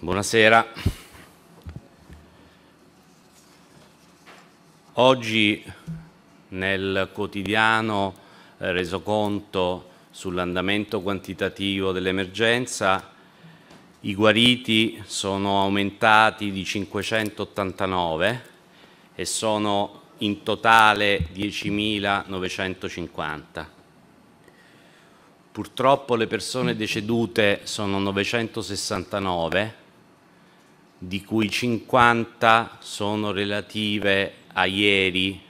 Buonasera. Oggi nel quotidiano eh, resoconto sull'andamento quantitativo dell'emergenza i guariti sono aumentati di 589 e sono in totale 10.950. Purtroppo le persone decedute sono 969 di cui 50 sono relative a ieri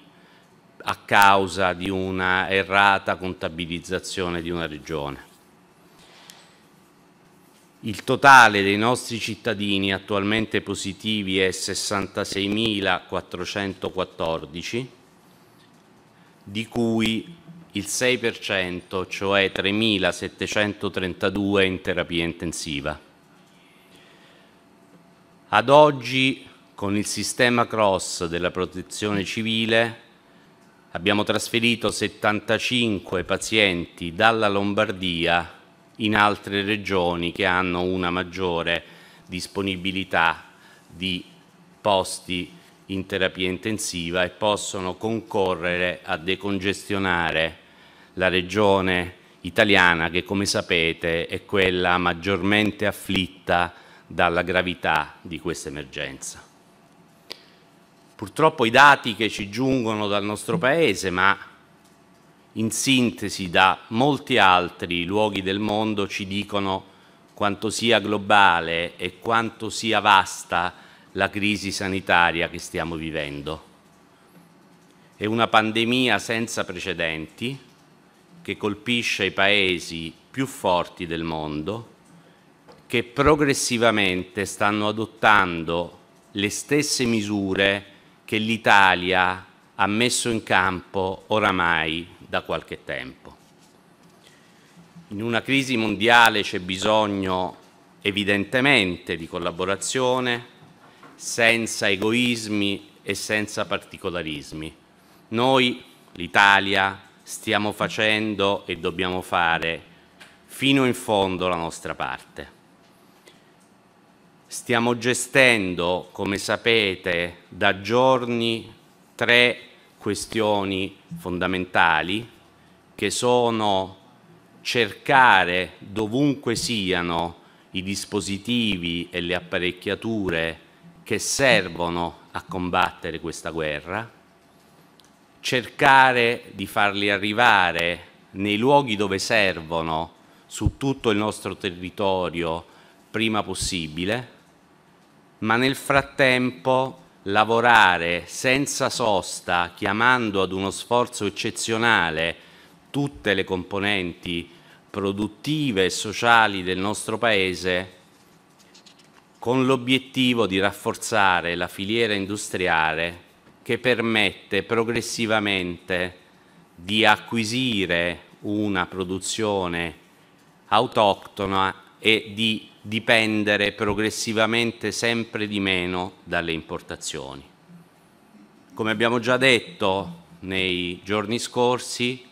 a causa di una errata contabilizzazione di una regione. Il totale dei nostri cittadini attualmente positivi è 66.414, di cui il 6%, cioè 3.732 in terapia intensiva. Ad oggi, con il sistema cross della protezione civile, abbiamo trasferito 75 pazienti dalla Lombardia in altre regioni che hanno una maggiore disponibilità di posti in terapia intensiva e possono concorrere a decongestionare la regione italiana che come sapete è quella maggiormente afflitta dalla gravità di questa emergenza. Purtroppo i dati che ci giungono dal nostro Paese, ma in sintesi da molti altri luoghi del mondo, ci dicono quanto sia globale e quanto sia vasta la crisi sanitaria che stiamo vivendo. È una pandemia senza precedenti che colpisce i paesi più forti del mondo che progressivamente stanno adottando le stesse misure che l'Italia ha messo in campo oramai da qualche tempo. In una crisi mondiale c'è bisogno evidentemente di collaborazione senza egoismi e senza particolarismi. Noi, l'Italia, stiamo facendo e dobbiamo fare fino in fondo la nostra parte. Stiamo gestendo, come sapete, da giorni tre questioni fondamentali che sono cercare dovunque siano i dispositivi e le apparecchiature che servono a combattere questa guerra, cercare di farli arrivare nei luoghi dove servono su tutto il nostro territorio prima possibile ma nel frattempo lavorare senza sosta, chiamando ad uno sforzo eccezionale tutte le componenti produttive e sociali del nostro Paese, con l'obiettivo di rafforzare la filiera industriale che permette progressivamente di acquisire una produzione autoctona e di dipendere progressivamente sempre di meno dalle importazioni. Come abbiamo già detto nei giorni scorsi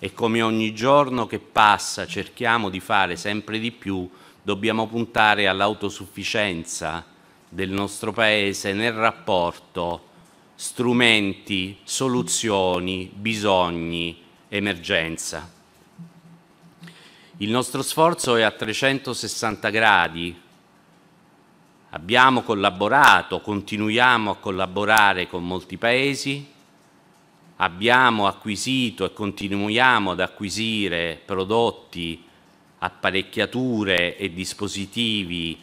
e come ogni giorno che passa cerchiamo di fare sempre di più, dobbiamo puntare all'autosufficienza del nostro Paese nel rapporto strumenti, soluzioni, bisogni, emergenza. Il nostro sforzo è a 360 gradi. Abbiamo collaborato, continuiamo a collaborare con molti paesi, abbiamo acquisito e continuiamo ad acquisire prodotti, apparecchiature e dispositivi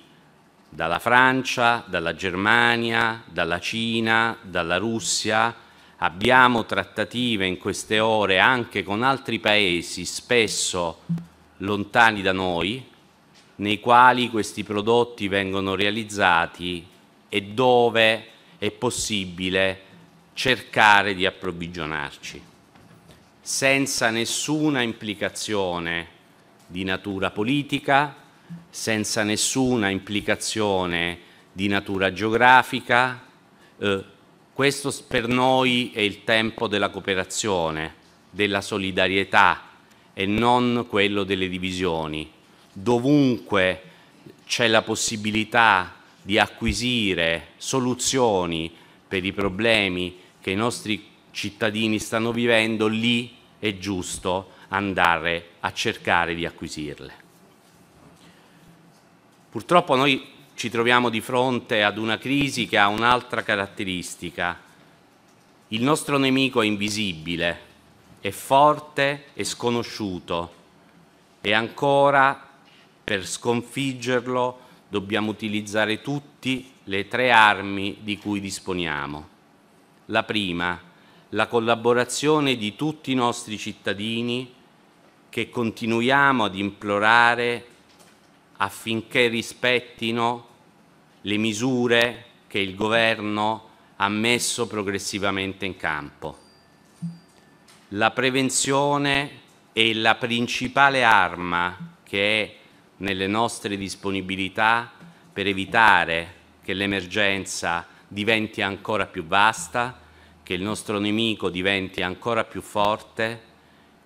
dalla Francia, dalla Germania, dalla Cina, dalla Russia. Abbiamo trattative in queste ore anche con altri paesi, spesso lontani da noi, nei quali questi prodotti vengono realizzati e dove è possibile cercare di approvvigionarci, senza nessuna implicazione di natura politica, senza nessuna implicazione di natura geografica. Eh, questo per noi è il tempo della cooperazione, della solidarietà, e non quello delle divisioni. Dovunque c'è la possibilità di acquisire soluzioni per i problemi che i nostri cittadini stanno vivendo, lì è giusto andare a cercare di acquisirle. Purtroppo noi ci troviamo di fronte ad una crisi che ha un'altra caratteristica. Il nostro nemico è invisibile, è forte e sconosciuto e ancora per sconfiggerlo dobbiamo utilizzare tutti le tre armi di cui disponiamo. La prima, la collaborazione di tutti i nostri cittadini che continuiamo ad implorare affinché rispettino le misure che il governo ha messo progressivamente in campo la prevenzione è la principale arma che è nelle nostre disponibilità per evitare che l'emergenza diventi ancora più vasta, che il nostro nemico diventi ancora più forte,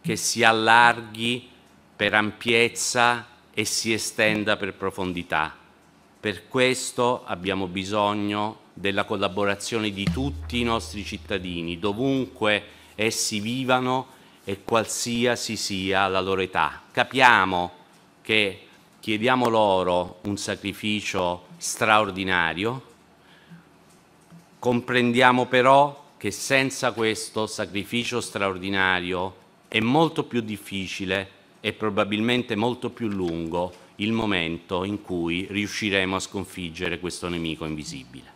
che si allarghi per ampiezza e si estenda per profondità. Per questo abbiamo bisogno della collaborazione di tutti i nostri cittadini, dovunque essi vivano e qualsiasi sia la loro età. Capiamo che chiediamo loro un sacrificio straordinario, comprendiamo però che senza questo sacrificio straordinario è molto più difficile e probabilmente molto più lungo il momento in cui riusciremo a sconfiggere questo nemico invisibile.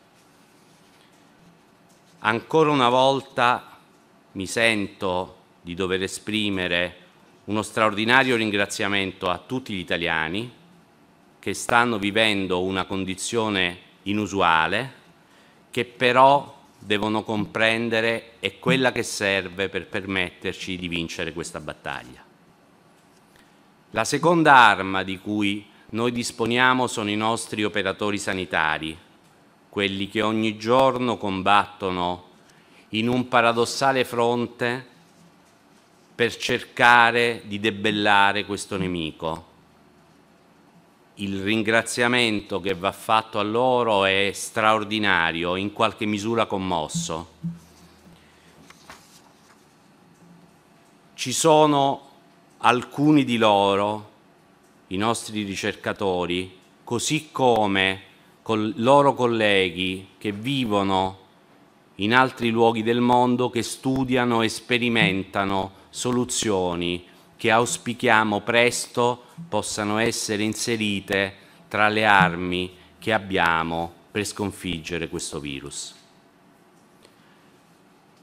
Ancora una volta mi sento di dover esprimere uno straordinario ringraziamento a tutti gli italiani che stanno vivendo una condizione inusuale, che però devono comprendere è quella che serve per permetterci di vincere questa battaglia. La seconda arma di cui noi disponiamo sono i nostri operatori sanitari, quelli che ogni giorno combattono in un paradossale fronte per cercare di debellare questo nemico. Il ringraziamento che va fatto a loro è straordinario, in qualche misura commosso. Ci sono alcuni di loro, i nostri ricercatori, così come con loro colleghi che vivono in altri luoghi del mondo che studiano e sperimentano soluzioni che auspichiamo presto possano essere inserite tra le armi che abbiamo per sconfiggere questo virus.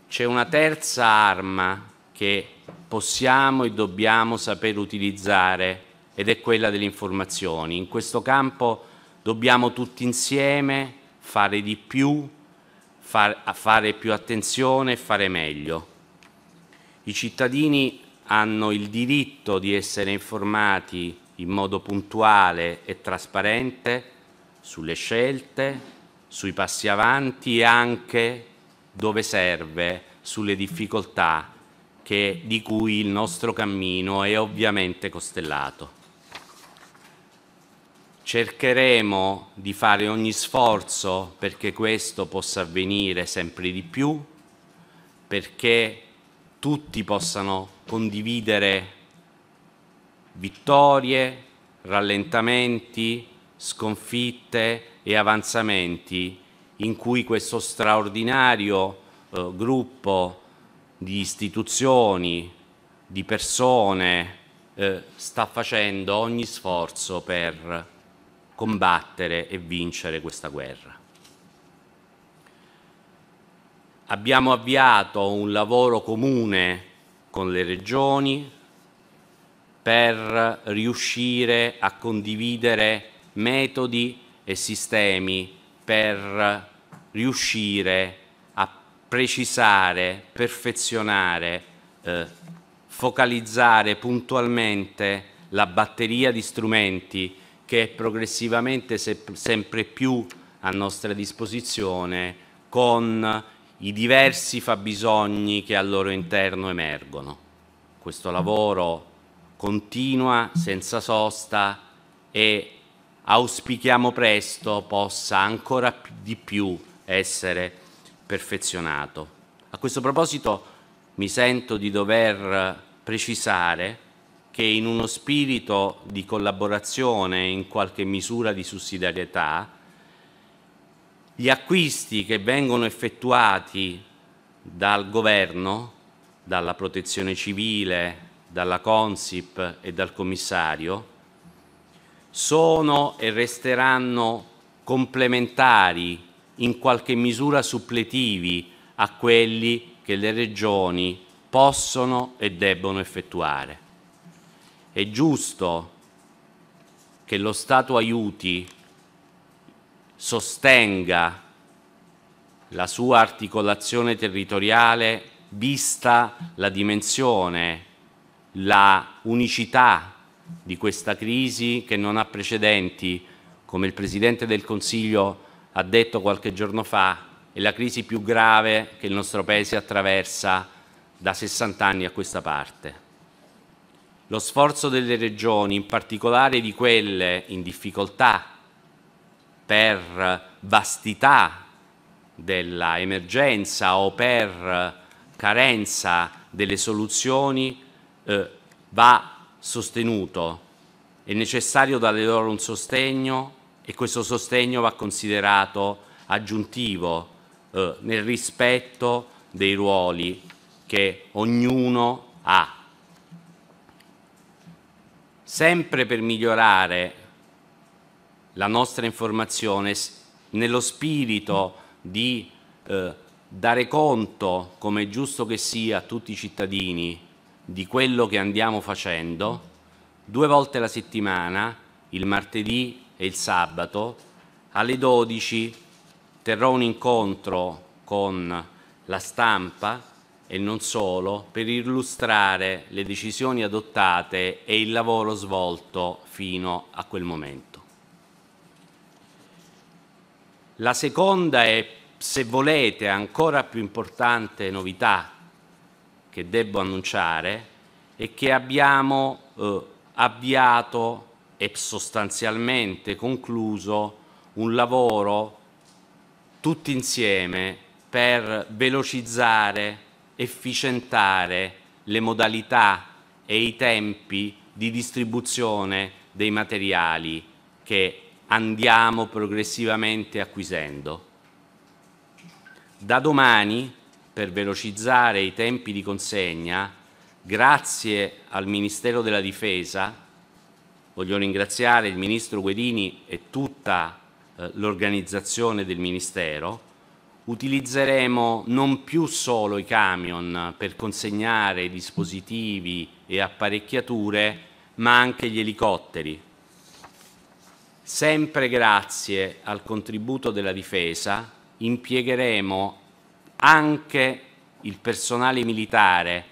C'è una terza arma che possiamo e dobbiamo saper utilizzare ed è quella delle informazioni. In questo campo dobbiamo tutti insieme fare di più far, a fare più attenzione e fare meglio. I cittadini hanno il diritto di essere informati in modo puntuale e trasparente sulle scelte, sui passi avanti e anche, dove serve, sulle difficoltà che, di cui il nostro cammino è ovviamente costellato cercheremo di fare ogni sforzo perché questo possa avvenire sempre di più, perché tutti possano condividere vittorie, rallentamenti, sconfitte e avanzamenti in cui questo straordinario eh, gruppo di istituzioni, di persone eh, sta facendo ogni sforzo per combattere e vincere questa guerra. Abbiamo avviato un lavoro comune con le regioni per riuscire a condividere metodi e sistemi per riuscire a precisare, perfezionare, eh, focalizzare puntualmente la batteria di strumenti che è progressivamente se sempre più a nostra disposizione con i diversi fabbisogni che al loro interno emergono. Questo lavoro continua, senza sosta e auspichiamo presto possa ancora di più essere perfezionato. A questo proposito mi sento di dover precisare che in uno spirito di collaborazione e in qualche misura di sussidiarietà, gli acquisti che vengono effettuati dal governo, dalla protezione civile, dalla Consip e dal commissario, sono e resteranno complementari, in qualche misura suppletivi a quelli che le regioni possono e debbono effettuare è giusto che lo Stato aiuti, sostenga la sua articolazione territoriale vista la dimensione, la unicità di questa crisi che non ha precedenti, come il Presidente del Consiglio ha detto qualche giorno fa, è la crisi più grave che il nostro Paese attraversa da 60 anni a questa parte. Lo sforzo delle regioni, in particolare di quelle in difficoltà per vastità della emergenza o per carenza delle soluzioni, eh, va sostenuto. È necessario dare loro un sostegno e questo sostegno va considerato aggiuntivo eh, nel rispetto dei ruoli che ognuno ha sempre per migliorare la nostra informazione nello spirito di eh, dare conto, come è giusto che sia, a tutti i cittadini di quello che andiamo facendo, due volte alla settimana, il martedì e il sabato, alle 12 terrò un incontro con la stampa e non solo, per illustrare le decisioni adottate e il lavoro svolto fino a quel momento. La seconda e, se volete, ancora più importante novità che devo annunciare è che abbiamo eh, avviato e sostanzialmente concluso un lavoro tutti insieme per velocizzare efficientare le modalità e i tempi di distribuzione dei materiali che andiamo progressivamente acquisendo. Da domani, per velocizzare i tempi di consegna, grazie al Ministero della Difesa, voglio ringraziare il Ministro Guedini e tutta eh, l'organizzazione del Ministero, utilizzeremo non più solo i camion per consegnare dispositivi e apparecchiature, ma anche gli elicotteri. Sempre grazie al contributo della difesa impiegheremo anche il personale militare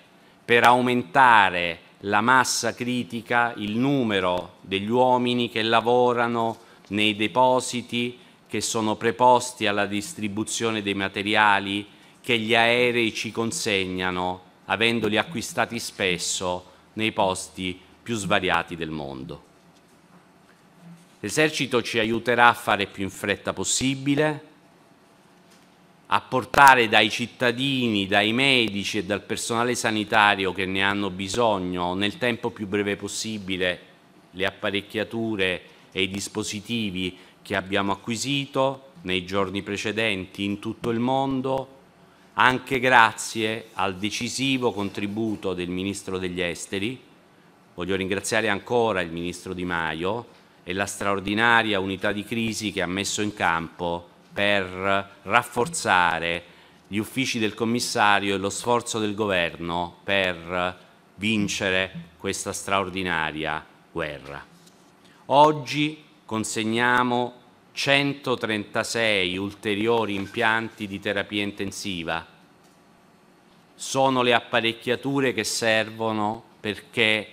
per aumentare la massa critica, il numero degli uomini che lavorano nei depositi, che sono preposti alla distribuzione dei materiali che gli aerei ci consegnano, avendoli acquistati spesso nei posti più svariati del mondo. L'esercito ci aiuterà a fare più in fretta possibile, a portare dai cittadini, dai medici e dal personale sanitario che ne hanno bisogno nel tempo più breve possibile le apparecchiature e i dispositivi che abbiamo acquisito nei giorni precedenti in tutto il mondo, anche grazie al decisivo contributo del Ministro degli Esteri. Voglio ringraziare ancora il Ministro Di Maio e la straordinaria unità di crisi che ha messo in campo per rafforzare gli uffici del commissario e lo sforzo del governo per vincere questa straordinaria guerra. Oggi consegniamo 136 ulteriori impianti di terapia intensiva. Sono le apparecchiature che servono perché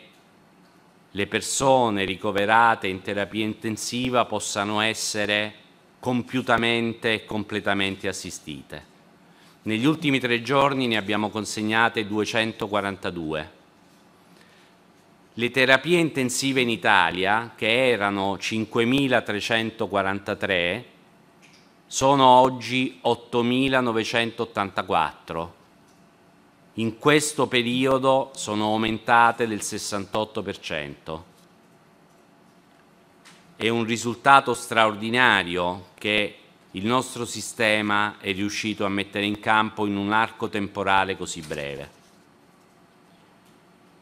le persone ricoverate in terapia intensiva possano essere compiutamente e completamente assistite. Negli ultimi tre giorni ne abbiamo consegnate 242 le terapie intensive in Italia, che erano 5.343, sono oggi 8.984. In questo periodo sono aumentate del 68%. È un risultato straordinario che il nostro sistema è riuscito a mettere in campo in un arco temporale così breve.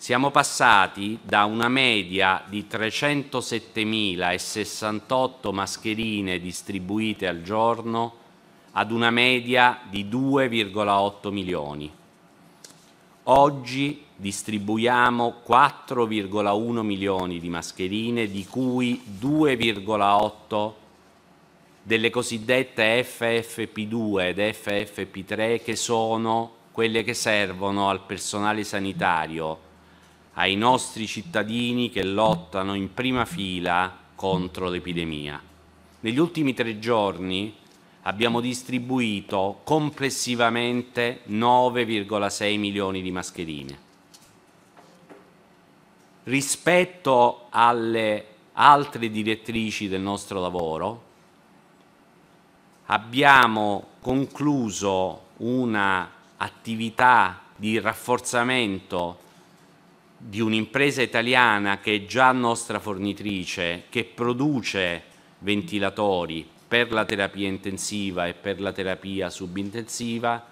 Siamo passati da una media di 307.068 mascherine distribuite al giorno ad una media di 2,8 milioni. Oggi distribuiamo 4,1 milioni di mascherine, di cui 2,8 delle cosiddette FFP2 ed FFP3 che sono quelle che servono al personale sanitario ai nostri cittadini che lottano in prima fila contro l'epidemia. Negli ultimi tre giorni abbiamo distribuito complessivamente 9,6 milioni di mascherine. Rispetto alle altre direttrici del nostro lavoro, abbiamo concluso una attività di rafforzamento di un'impresa italiana che è già nostra fornitrice, che produce ventilatori per la terapia intensiva e per la terapia subintensiva,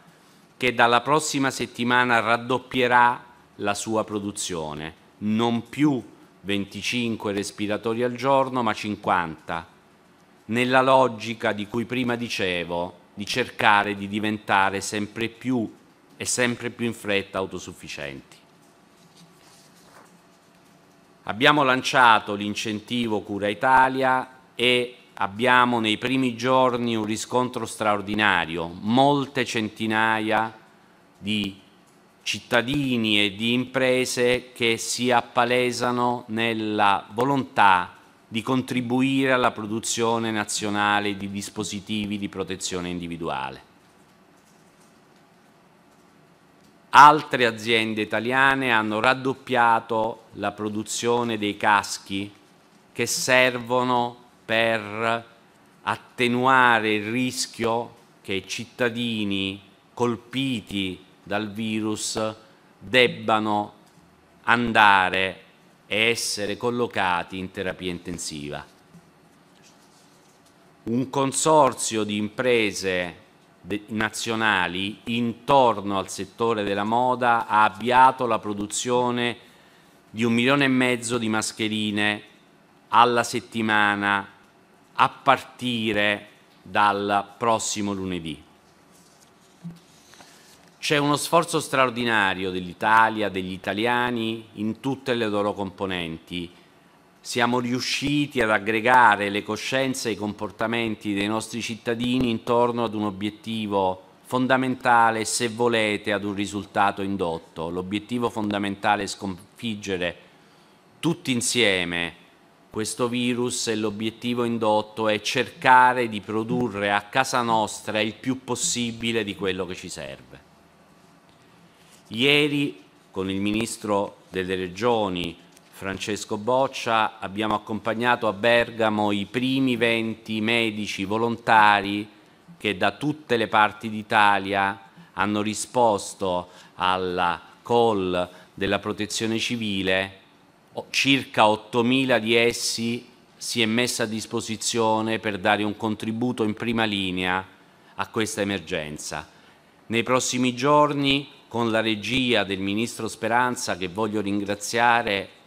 che dalla prossima settimana raddoppierà la sua produzione, non più 25 respiratori al giorno, ma 50, nella logica di cui prima dicevo, di cercare di diventare sempre più e sempre più in fretta autosufficienti. Abbiamo lanciato l'incentivo Cura Italia e abbiamo nei primi giorni un riscontro straordinario, molte centinaia di cittadini e di imprese che si appalesano nella volontà di contribuire alla produzione nazionale di dispositivi di protezione individuale. altre aziende italiane hanno raddoppiato la produzione dei caschi che servono per attenuare il rischio che i cittadini colpiti dal virus debbano andare e essere collocati in terapia intensiva. Un consorzio di imprese nazionali intorno al settore della moda ha avviato la produzione di un milione e mezzo di mascherine alla settimana a partire dal prossimo lunedì. C'è uno sforzo straordinario dell'Italia, degli italiani in tutte le loro componenti siamo riusciti ad aggregare le coscienze e i comportamenti dei nostri cittadini intorno ad un obiettivo fondamentale, se volete, ad un risultato indotto. L'obiettivo fondamentale è sconfiggere tutti insieme questo virus e l'obiettivo indotto è cercare di produrre a casa nostra il più possibile di quello che ci serve. Ieri con il Ministro delle Regioni Francesco Boccia, abbiamo accompagnato a Bergamo i primi 20 medici volontari che da tutte le parti d'Italia hanno risposto alla call della protezione civile, circa 8.000 di essi si è messa a disposizione per dare un contributo in prima linea a questa emergenza. Nei prossimi giorni, con la regia del Ministro Speranza, che voglio ringraziare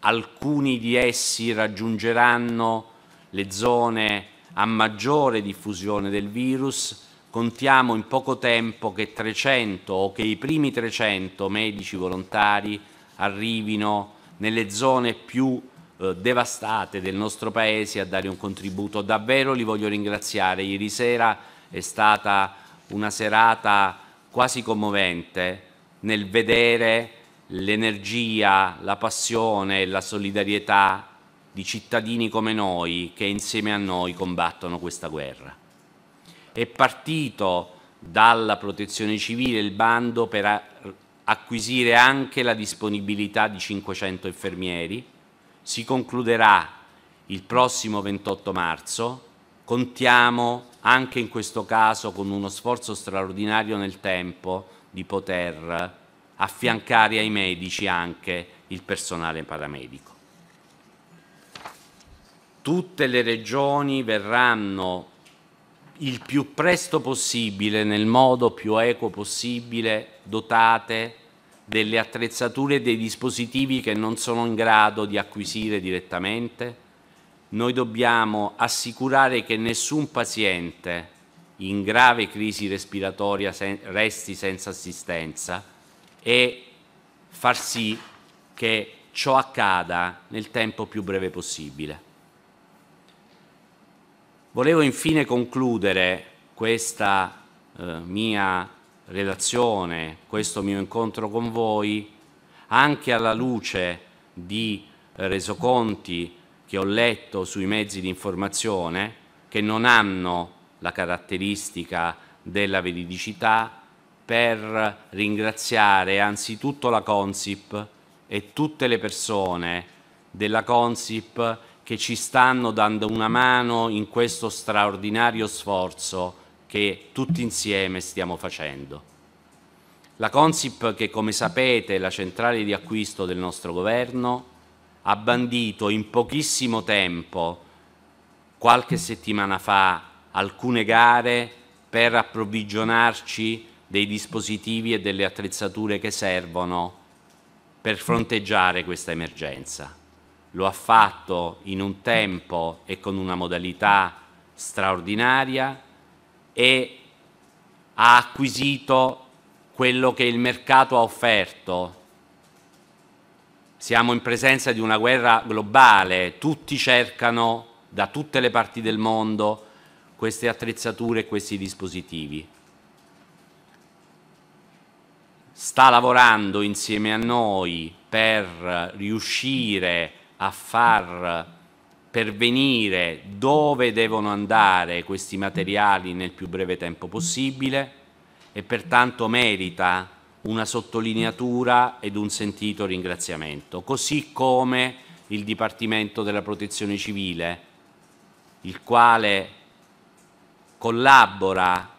alcuni di essi raggiungeranno le zone a maggiore diffusione del virus, contiamo in poco tempo che 300 o che i primi 300 medici volontari arrivino nelle zone più eh, devastate del nostro paese a dare un contributo. Davvero li voglio ringraziare. Ieri sera è stata una serata quasi commovente nel vedere l'energia, la passione, e la solidarietà di cittadini come noi che insieme a noi combattono questa guerra. È partito dalla protezione civile il bando per acquisire anche la disponibilità di 500 infermieri, si concluderà il prossimo 28 marzo, contiamo anche in questo caso con uno sforzo straordinario nel tempo di poter affiancare ai medici anche il personale paramedico. Tutte le regioni verranno il più presto possibile, nel modo più equo possibile, dotate delle attrezzature e dei dispositivi che non sono in grado di acquisire direttamente. Noi dobbiamo assicurare che nessun paziente in grave crisi respiratoria resti senza assistenza e far sì che ciò accada nel tempo più breve possibile. Volevo infine concludere questa eh, mia relazione, questo mio incontro con voi, anche alla luce di eh, resoconti che ho letto sui mezzi di informazione che non hanno la caratteristica della veridicità, per ringraziare anzitutto la Consip e tutte le persone della Consip che ci stanno dando una mano in questo straordinario sforzo che tutti insieme stiamo facendo. La Consip, che come sapete è la centrale di acquisto del nostro governo, ha bandito in pochissimo tempo, qualche settimana fa, alcune gare per approvvigionarci dei dispositivi e delle attrezzature che servono per fronteggiare questa emergenza. Lo ha fatto in un tempo e con una modalità straordinaria e ha acquisito quello che il mercato ha offerto. Siamo in presenza di una guerra globale, tutti cercano da tutte le parti del mondo queste attrezzature e questi dispositivi sta lavorando insieme a noi per riuscire a far pervenire dove devono andare questi materiali nel più breve tempo possibile e pertanto merita una sottolineatura ed un sentito ringraziamento, così come il Dipartimento della Protezione Civile, il quale collabora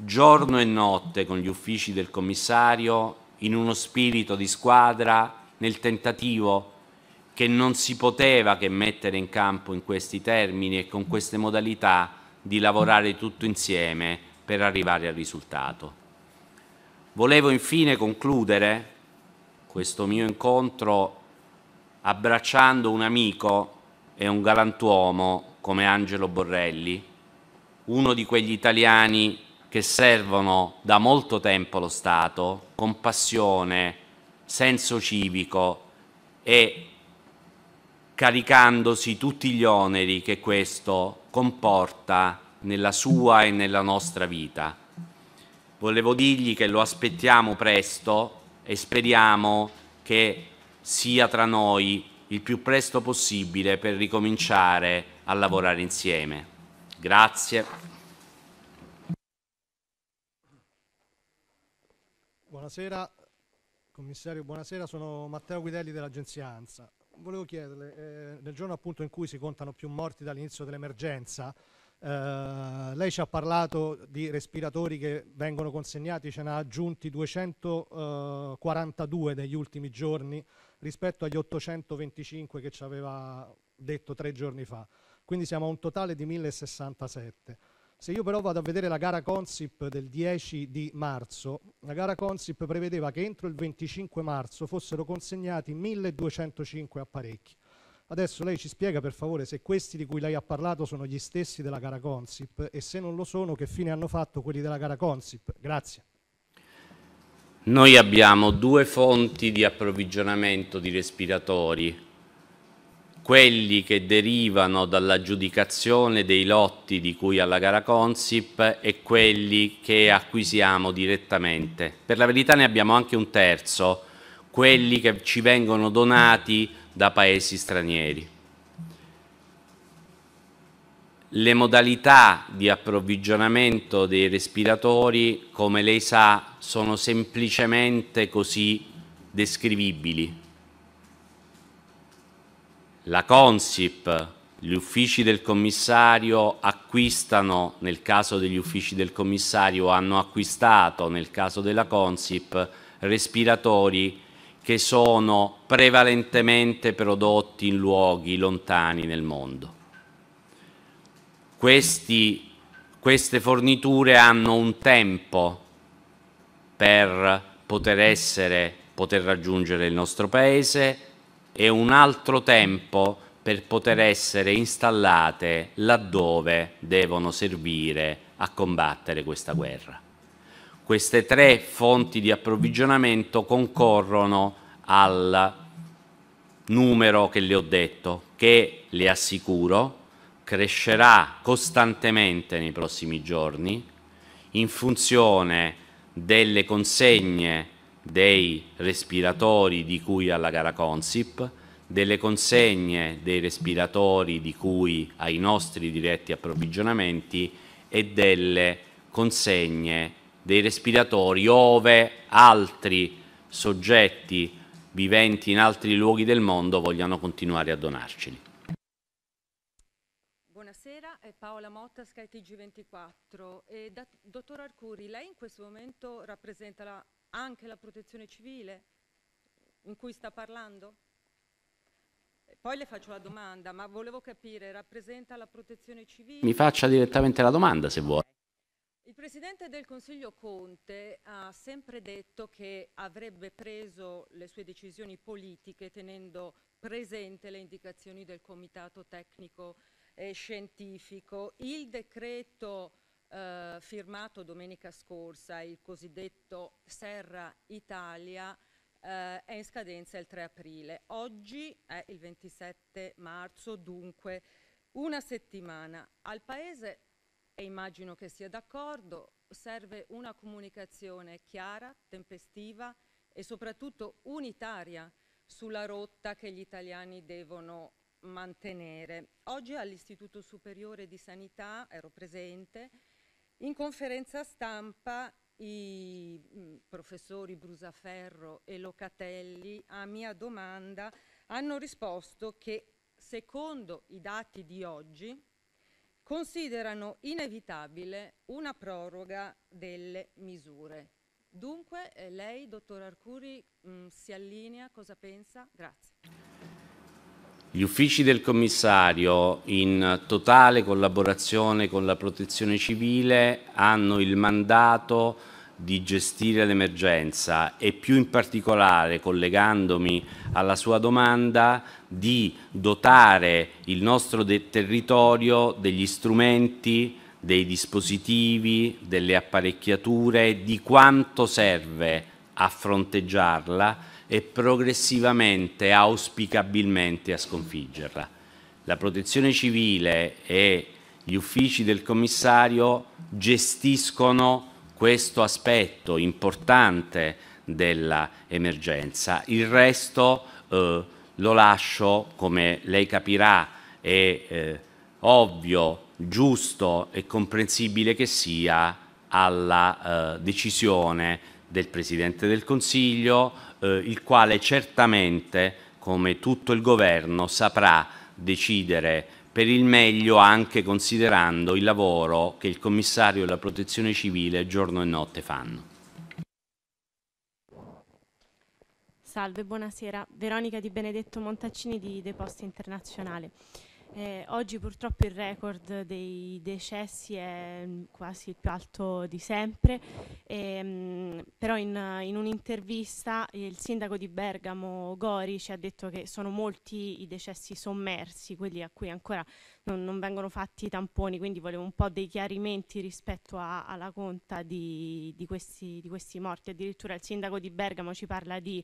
giorno e notte con gli uffici del commissario in uno spirito di squadra nel tentativo che non si poteva che mettere in campo in questi termini e con queste modalità di lavorare tutto insieme per arrivare al risultato. Volevo infine concludere questo mio incontro abbracciando un amico e un galantuomo come Angelo Borrelli, uno di quegli italiani che servono da molto tempo lo Stato, con passione, senso civico e caricandosi tutti gli oneri che questo comporta nella sua e nella nostra vita. Volevo dirgli che lo aspettiamo presto e speriamo che sia tra noi il più presto possibile per ricominciare a lavorare insieme. Grazie. Buonasera, commissario, buonasera, sono Matteo Guidelli dell'agenzia ANSA. Volevo chiederle, eh, nel giorno appunto in cui si contano più morti dall'inizio dell'emergenza, eh, lei ci ha parlato di respiratori che vengono consegnati, ce ne ha aggiunti 242 eh, negli ultimi giorni rispetto agli 825 che ci aveva detto tre giorni fa. Quindi siamo a un totale di 1067. Se io però vado a vedere la gara Consip del 10 di marzo, la gara Consip prevedeva che entro il 25 marzo fossero consegnati 1205 apparecchi. Adesso lei ci spiega per favore se questi di cui lei ha parlato sono gli stessi della gara Consip e se non lo sono che fine hanno fatto quelli della gara Consip. Grazie. Noi abbiamo due fonti di approvvigionamento di respiratori quelli che derivano dall'aggiudicazione dei lotti di cui alla gara Consip e quelli che acquisiamo direttamente. Per la verità ne abbiamo anche un terzo, quelli che ci vengono donati da paesi stranieri. Le modalità di approvvigionamento dei respiratori, come lei sa, sono semplicemente così descrivibili la Consip, gli uffici del commissario acquistano, nel caso degli uffici del commissario hanno acquistato, nel caso della Consip, respiratori che sono prevalentemente prodotti in luoghi lontani nel mondo. Questi, queste forniture hanno un tempo per poter, essere, poter raggiungere il nostro Paese, e un altro tempo per poter essere installate laddove devono servire a combattere questa guerra. Queste tre fonti di approvvigionamento concorrono al numero che le ho detto, che le assicuro crescerà costantemente nei prossimi giorni in funzione delle consegne dei respiratori di cui alla gara Consip, delle consegne dei respiratori di cui ai nostri diretti approvvigionamenti e delle consegne dei respiratori ove altri soggetti viventi in altri luoghi del mondo vogliano continuare a donarceli. Buonasera, è Paola Motta, SkyTG24. E da, dottor Arcuri, lei in questo momento rappresenta la anche la protezione civile in cui sta parlando? Poi le faccio la domanda, ma volevo capire, rappresenta la protezione civile? Mi faccia direttamente la domanda se vuole. Il Presidente del Consiglio Conte ha sempre detto che avrebbe preso le sue decisioni politiche tenendo presente le indicazioni del Comitato Tecnico e eh, Scientifico. Il decreto eh, firmato domenica scorsa, il cosiddetto Serra Italia, eh, è in scadenza il 3 aprile. Oggi è il 27 marzo, dunque una settimana. Al Paese, e immagino che sia d'accordo, serve una comunicazione chiara, tempestiva e soprattutto unitaria sulla rotta che gli italiani devono mantenere. Oggi all'Istituto Superiore di Sanità ero presente in conferenza stampa i mm, professori Brusaferro e Locatelli a mia domanda hanno risposto che secondo i dati di oggi considerano inevitabile una proroga delle misure. Dunque eh, lei, dottor Arcuri, mh, mm, si allinea, cosa pensa? Grazie. Gli uffici del commissario, in totale collaborazione con la protezione civile, hanno il mandato di gestire l'emergenza e più in particolare, collegandomi alla sua domanda, di dotare il nostro territorio degli strumenti, dei dispositivi, delle apparecchiature, di quanto serve a fronteggiarla e progressivamente, auspicabilmente, a sconfiggerla. La protezione civile e gli uffici del commissario gestiscono questo aspetto importante dell'emergenza. Il resto eh, lo lascio, come lei capirà, è eh, ovvio, giusto e comprensibile che sia, alla eh, decisione del Presidente del Consiglio, eh, il quale certamente, come tutto il governo, saprà decidere per il meglio anche considerando il lavoro che il commissario e la protezione civile giorno e notte fanno. Salve, buonasera. Veronica Di Benedetto Montaccini di Deposto Internazionale. Eh, oggi purtroppo il record dei decessi è mm, quasi il più alto di sempre, ehm, però in, in un'intervista il sindaco di Bergamo, Gori, ci ha detto che sono molti i decessi sommersi, quelli a cui ancora non, non vengono fatti i tamponi, quindi volevo un po' dei chiarimenti rispetto a, alla conta di, di, questi, di questi morti. Addirittura il sindaco di Bergamo ci parla di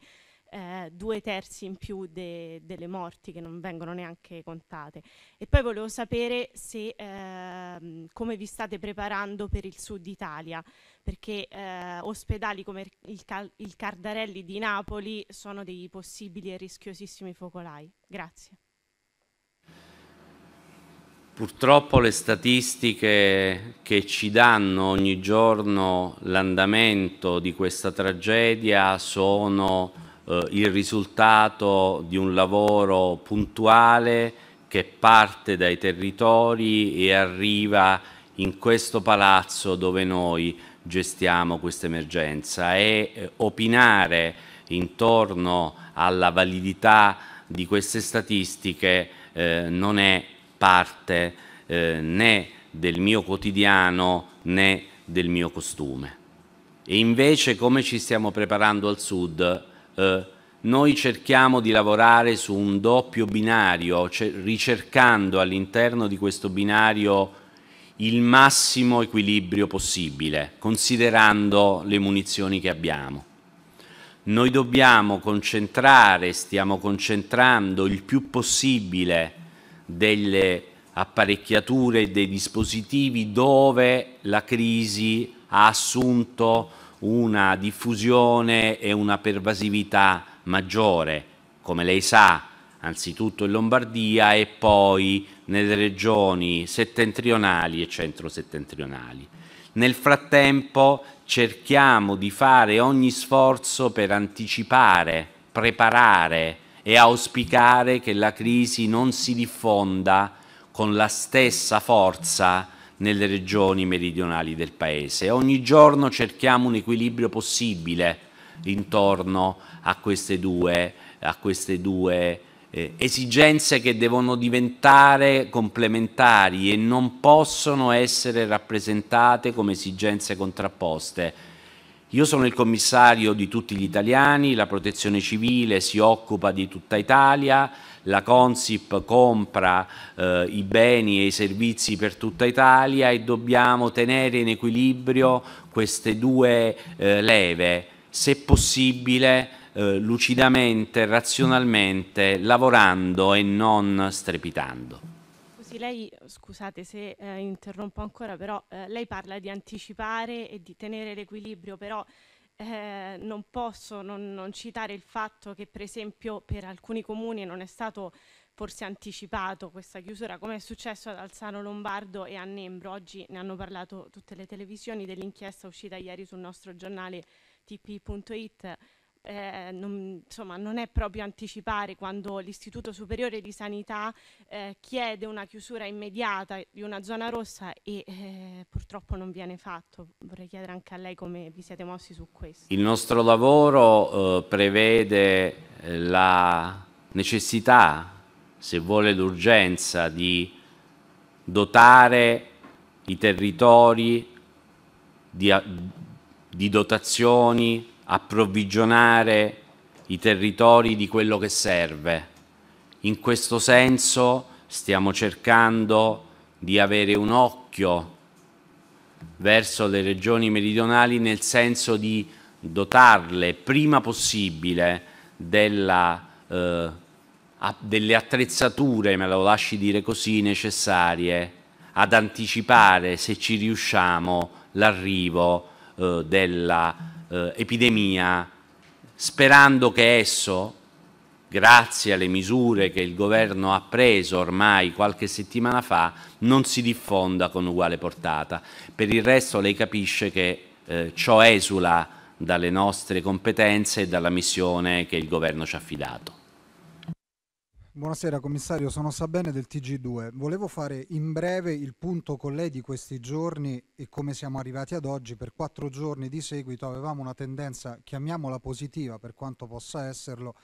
eh, due terzi in più de delle morti che non vengono neanche contate. E poi volevo sapere se, eh, come vi state preparando per il sud Italia, perché eh, ospedali come il, il Cardarelli di Napoli sono dei possibili e rischiosissimi focolai. Grazie. Purtroppo le statistiche che ci danno ogni giorno l'andamento di questa tragedia sono eh, il risultato di un lavoro puntuale che parte dai territori e arriva in questo palazzo dove noi gestiamo questa emergenza e eh, opinare intorno alla validità di queste statistiche eh, non è parte eh, né del mio quotidiano né del mio costume. E invece come ci stiamo preparando al Sud eh, noi cerchiamo di lavorare su un doppio binario, ricercando all'interno di questo binario il massimo equilibrio possibile, considerando le munizioni che abbiamo. Noi dobbiamo concentrare, stiamo concentrando il più possibile delle apparecchiature e dei dispositivi dove la crisi ha assunto una diffusione e una pervasività maggiore, come lei sa, anzitutto in Lombardia e poi nelle regioni settentrionali e centro-settentrionali. Nel frattempo cerchiamo di fare ogni sforzo per anticipare, preparare e auspicare che la crisi non si diffonda con la stessa forza nelle regioni meridionali del Paese. Ogni giorno cerchiamo un equilibrio possibile intorno a queste due, a queste due eh, esigenze che devono diventare complementari e non possono essere rappresentate come esigenze contrapposte. Io sono il commissario di tutti gli italiani, la protezione civile si occupa di tutta Italia, la Consip compra eh, i beni e i servizi per tutta Italia e dobbiamo tenere in equilibrio queste due eh, leve, se possibile eh, lucidamente, razionalmente, lavorando e non strepitando. Scusi, lei, scusate se eh, interrompo ancora, però eh, lei parla di anticipare e di tenere l'equilibrio, però eh, non posso non, non citare il fatto che per esempio per alcuni comuni non è stato forse anticipato questa chiusura, come è successo ad Alzano Lombardo e a Nembro. Oggi ne hanno parlato tutte le televisioni dell'inchiesta uscita ieri sul nostro giornale tp.it eh, non, insomma, non è proprio anticipare quando l'Istituto Superiore di Sanità eh, chiede una chiusura immediata di una zona rossa e eh, purtroppo non viene fatto. Vorrei chiedere anche a lei come vi siete mossi su questo. Il nostro lavoro eh, prevede eh, la necessità, se vuole l'urgenza, di dotare i territori di, di dotazioni approvvigionare i territori di quello che serve. In questo senso stiamo cercando di avere un occhio verso le regioni meridionali nel senso di dotarle prima possibile della, eh, delle attrezzature, me lo lasci dire così, necessarie ad anticipare, se ci riusciamo, l'arrivo eh, della eh, epidemia, sperando che esso, grazie alle misure che il governo ha preso ormai qualche settimana fa, non si diffonda con uguale portata. Per il resto lei capisce che eh, ciò esula dalle nostre competenze e dalla missione che il governo ci ha affidato. Buonasera commissario, sono Sabene del TG2. Volevo fare in breve il punto con lei di questi giorni e come siamo arrivati ad oggi. Per quattro giorni di seguito avevamo una tendenza, chiamiamola positiva per quanto possa esserlo,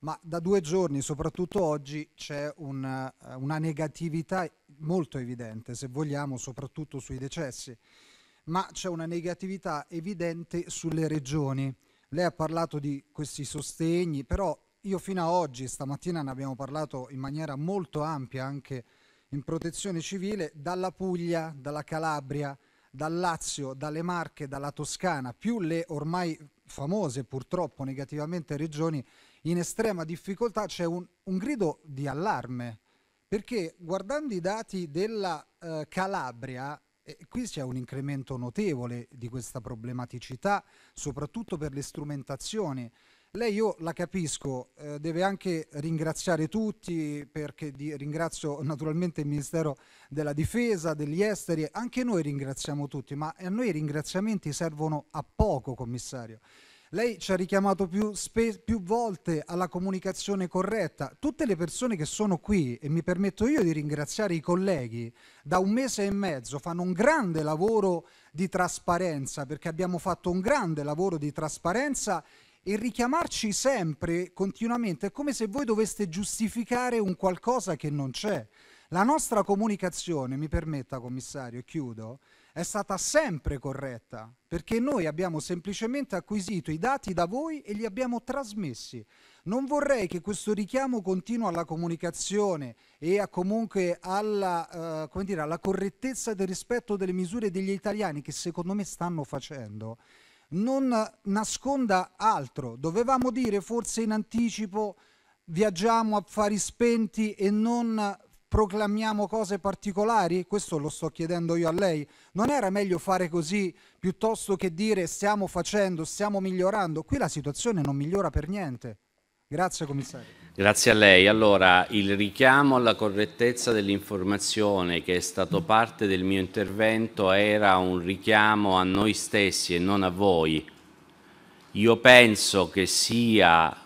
ma da due giorni, soprattutto oggi, c'è una, eh, una negatività molto evidente, se vogliamo, soprattutto sui decessi, ma c'è una negatività evidente sulle regioni. Lei ha parlato di questi sostegni, però io fino a oggi, stamattina ne abbiamo parlato in maniera molto ampia anche in protezione civile, dalla Puglia, dalla Calabria, dal Lazio, dalle Marche, dalla Toscana, più le ormai famose purtroppo negativamente regioni in estrema difficoltà, c'è un, un grido di allarme. Perché guardando i dati della eh, Calabria, e qui c'è un incremento notevole di questa problematicità, soprattutto per le strumentazioni. Lei io la capisco, eh, deve anche ringraziare tutti perché di, ringrazio naturalmente il Ministero della Difesa, degli Esteri, anche noi ringraziamo tutti, ma a noi i ringraziamenti servono a poco, commissario. Lei ci ha richiamato più, più, volte alla comunicazione corretta. Tutte le persone che sono qui, e mi permetto io di ringraziare i colleghi, da un mese e mezzo fanno un grande lavoro di trasparenza, perché abbiamo fatto un grande lavoro di trasparenza e richiamarci sempre, continuamente, è come se voi doveste giustificare un qualcosa che non c'è. La nostra comunicazione, mi permetta commissario, e chiudo, è stata sempre corretta, perché noi abbiamo semplicemente acquisito i dati da voi e li abbiamo trasmessi. Non vorrei che questo richiamo continuo alla comunicazione e a comunque alla, eh, dire, alla correttezza del rispetto delle misure degli italiani, che secondo me stanno facendo, non nasconda altro. Dovevamo dire forse in anticipo viaggiamo a fari spenti e non proclamiamo cose particolari? Questo lo sto chiedendo io a lei. Non era meglio fare così piuttosto che dire stiamo facendo, stiamo migliorando? Qui la situazione non migliora per niente. Grazie commissario. Grazie a lei. Allora, il richiamo alla correttezza dell'informazione che è stato parte del mio intervento era un richiamo a noi stessi e non a voi. Io penso che sia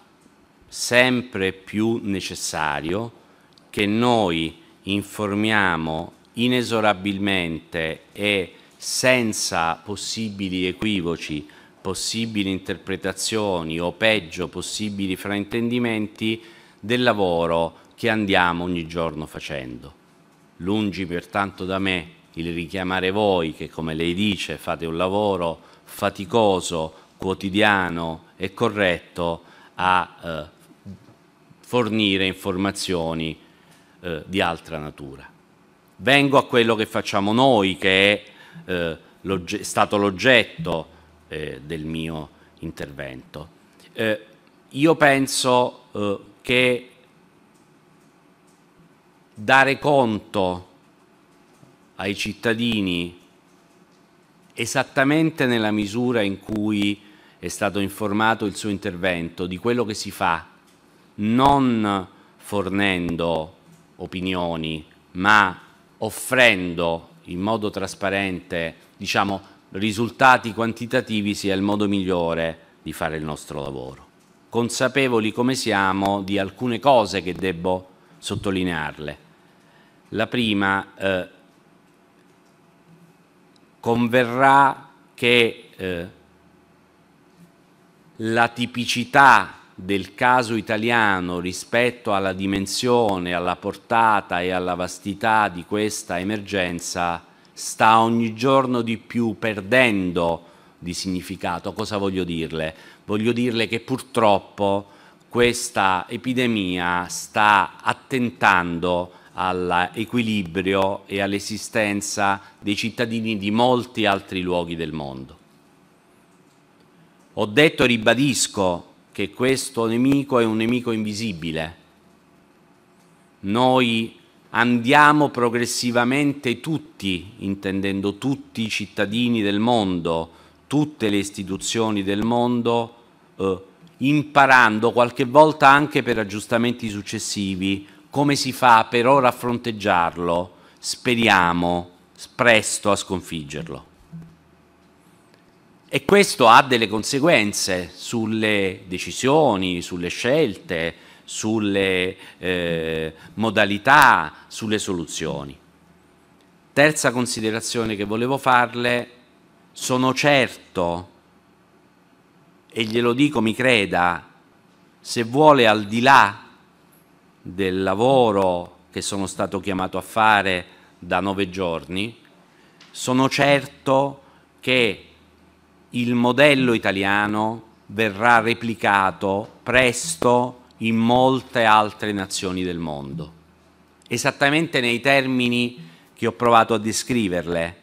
sempre più necessario che noi informiamo inesorabilmente e senza possibili equivoci possibili interpretazioni o peggio possibili fraintendimenti del lavoro che andiamo ogni giorno facendo. Lungi pertanto da me il richiamare voi che, come lei dice, fate un lavoro faticoso, quotidiano e corretto a eh, fornire informazioni eh, di altra natura. Vengo a quello che facciamo noi, che è eh, stato l'oggetto eh, del mio intervento. Eh, io penso eh, che dare conto ai cittadini esattamente nella misura in cui è stato informato il suo intervento di quello che si fa, non fornendo opinioni, ma offrendo in modo trasparente, diciamo, risultati quantitativi sia il modo migliore di fare il nostro lavoro. Consapevoli come siamo di alcune cose che devo sottolinearle. La prima, eh, converrà che eh, la tipicità del caso italiano rispetto alla dimensione, alla portata e alla vastità di questa emergenza sta ogni giorno di più perdendo di significato. Cosa voglio dirle? Voglio dirle che purtroppo questa epidemia sta attentando all'equilibrio e all'esistenza dei cittadini di molti altri luoghi del mondo. Ho detto e ribadisco che questo nemico è un nemico invisibile. Noi andiamo progressivamente tutti, intendendo tutti i cittadini del mondo, tutte le istituzioni del mondo, eh, imparando qualche volta anche per aggiustamenti successivi come si fa per ora a fronteggiarlo, speriamo presto a sconfiggerlo. E questo ha delle conseguenze sulle decisioni, sulle scelte, sulle eh, modalità, sulle soluzioni. Terza considerazione che volevo farle, sono certo, e glielo dico, mi creda, se vuole al di là del lavoro che sono stato chiamato a fare da nove giorni, sono certo che il modello italiano verrà replicato presto in molte altre nazioni del mondo, esattamente nei termini che ho provato a descriverle.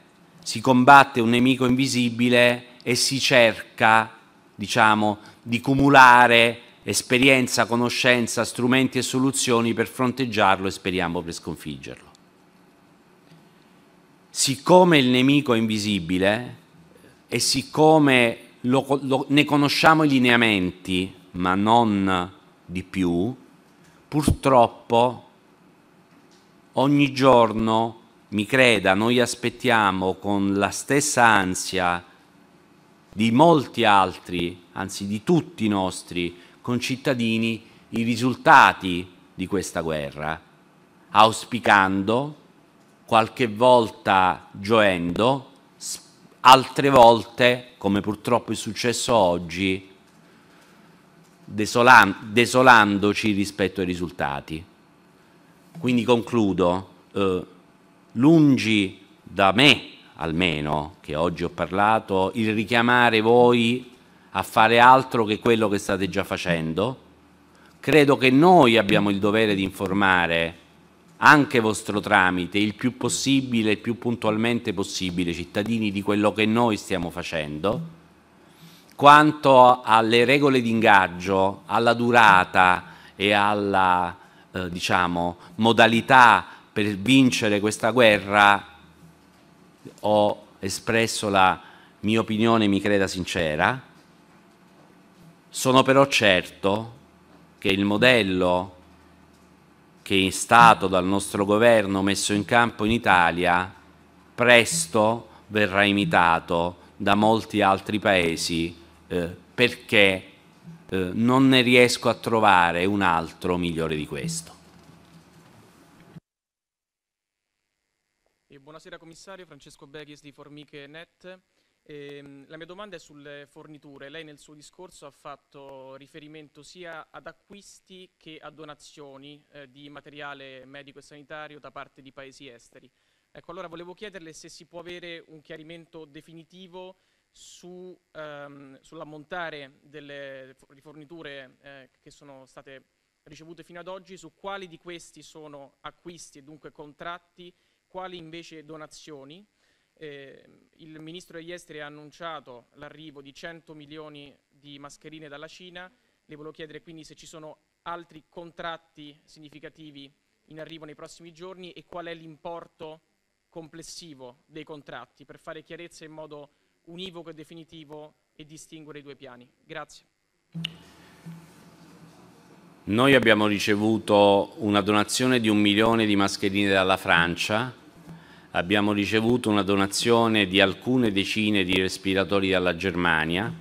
Si combatte un nemico invisibile e si cerca, diciamo, di cumulare esperienza, conoscenza, strumenti e soluzioni per fronteggiarlo e speriamo per sconfiggerlo. Siccome il nemico è invisibile e siccome lo, lo, ne conosciamo i lineamenti, ma non di più, purtroppo ogni giorno, mi creda, noi aspettiamo con la stessa ansia di molti altri, anzi di tutti i nostri concittadini, i risultati di questa guerra, auspicando, qualche volta gioendo, altre volte, come purtroppo è successo oggi, desolandoci rispetto ai risultati. Quindi concludo, eh, lungi da me almeno, che oggi ho parlato, il richiamare voi a fare altro che quello che state già facendo. Credo che noi abbiamo il dovere di informare anche vostro tramite il più possibile, il più puntualmente possibile, cittadini di quello che noi stiamo facendo quanto alle regole di ingaggio, alla durata e alla eh, diciamo, modalità per vincere questa guerra, ho espresso la mia opinione, mi creda sincera. Sono però certo che il modello che è stato dal nostro governo messo in campo in Italia presto verrà imitato da molti altri paesi eh, perché eh, non ne riesco a trovare un altro migliore di questo. Eh, buonasera commissario, Francesco Beghis di Formiche Net. Eh, la mia domanda è sulle forniture. Lei nel suo discorso ha fatto riferimento sia ad acquisti che a donazioni eh, di materiale medico e sanitario da parte di paesi esteri. Ecco, allora volevo chiederle se si può avere un chiarimento definitivo su, ehm, sull'ammontare delle riforniture eh, che sono state ricevute fino ad oggi, su quali di questi sono acquisti e dunque contratti, quali invece donazioni. Eh, il ministro degli esteri ha annunciato l'arrivo di 100 milioni di mascherine dalla Cina, le volevo chiedere quindi se ci sono altri contratti significativi in arrivo nei prossimi giorni e qual è l'importo complessivo dei contratti per fare chiarezza in modo univoco e definitivo e distinguere i due piani. Grazie. Noi abbiamo ricevuto una donazione di un milione di mascherine dalla Francia, abbiamo ricevuto una donazione di alcune decine di respiratori dalla Germania,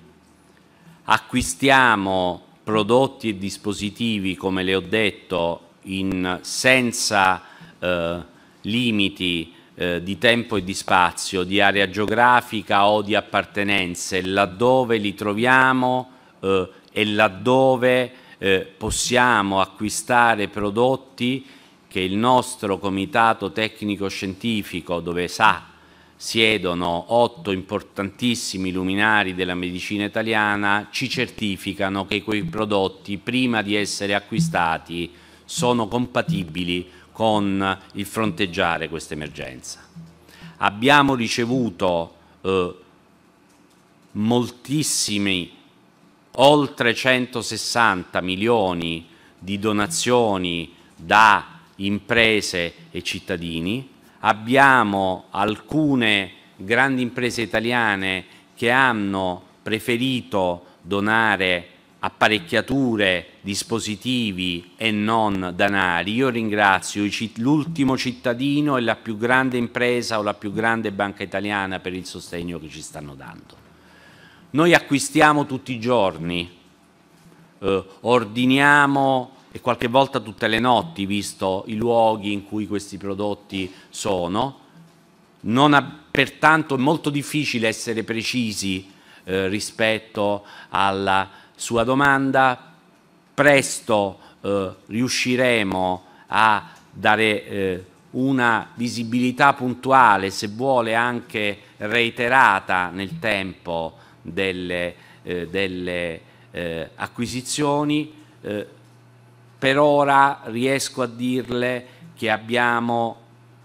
acquistiamo prodotti e dispositivi, come le ho detto, in, senza eh, limiti eh, di tempo e di spazio, di area geografica o di appartenenze, laddove li troviamo eh, e laddove eh, possiamo acquistare prodotti che il nostro comitato tecnico scientifico, dove sa siedono otto importantissimi luminari della medicina italiana, ci certificano che quei prodotti, prima di essere acquistati, sono compatibili con il fronteggiare questa emergenza. Abbiamo ricevuto eh, moltissimi, oltre 160 milioni di donazioni da imprese e cittadini, abbiamo alcune grandi imprese italiane che hanno preferito donare apparecchiature, dispositivi e non danari, io ringrazio l'ultimo cittadino e la più grande impresa o la più grande banca italiana per il sostegno che ci stanno dando. Noi acquistiamo tutti i giorni, eh, ordiniamo e qualche volta tutte le notti, visto i luoghi in cui questi prodotti sono, ha, pertanto è molto difficile essere precisi eh, rispetto alla sua domanda. Presto eh, riusciremo a dare eh, una visibilità puntuale, se vuole anche reiterata nel tempo delle, eh, delle eh, acquisizioni. Eh, per ora riesco a dirle che abbiamo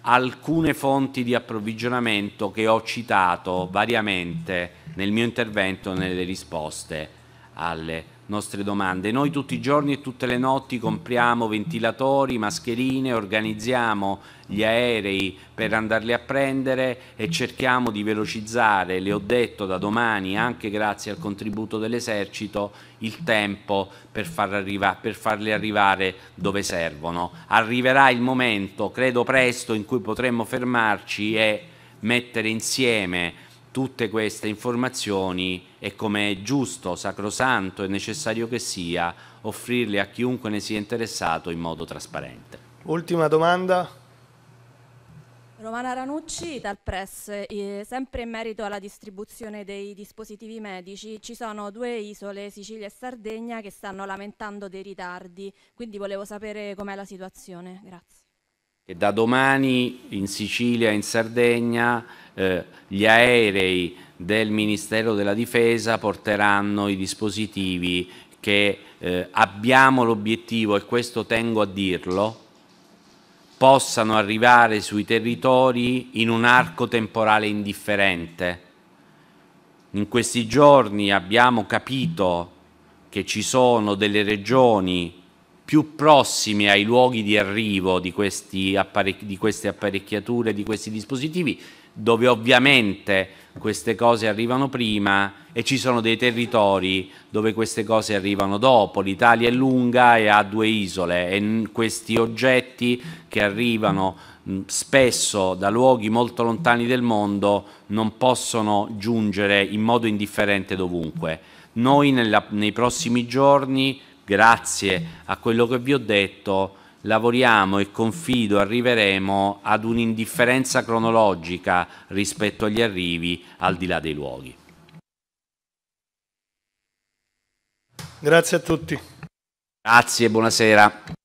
alcune fonti di approvvigionamento che ho citato variamente nel mio intervento e nelle risposte alle nostre domande. Noi tutti i giorni e tutte le notti compriamo ventilatori, mascherine, organizziamo gli aerei per andarli a prendere e cerchiamo di velocizzare, le ho detto da domani, anche grazie al contributo dell'esercito, il tempo per, far arriva per farli arrivare dove servono. Arriverà il momento, credo presto, in cui potremo fermarci e mettere insieme tutte queste informazioni e come è giusto, sacrosanto e necessario che sia offrirle a chiunque ne sia interessato in modo trasparente. Ultima domanda. Romana Ranucci, dal Press, eh, sempre in merito alla distribuzione dei dispositivi medici, ci sono due isole, Sicilia e Sardegna, che stanno lamentando dei ritardi, quindi volevo sapere com'è la situazione. Grazie. E da domani in Sicilia e in Sardegna eh, gli aerei del Ministero della Difesa porteranno i dispositivi che eh, abbiamo l'obiettivo, e questo tengo a dirlo, possano arrivare sui territori in un arco temporale indifferente. In questi giorni abbiamo capito che ci sono delle regioni più prossimi ai luoghi di arrivo di, apparecchi, di, queste apparecchiature, di questi dispositivi, dove ovviamente queste cose arrivano prima e ci sono dei territori dove queste cose arrivano dopo. L'Italia è lunga e ha due isole e questi oggetti che arrivano spesso da luoghi molto lontani del mondo non possono giungere in modo indifferente dovunque. Noi nella, nei prossimi giorni grazie a quello che vi ho detto, lavoriamo e confido arriveremo ad un'indifferenza cronologica rispetto agli arrivi al di là dei luoghi. Grazie a tutti. Grazie, buonasera.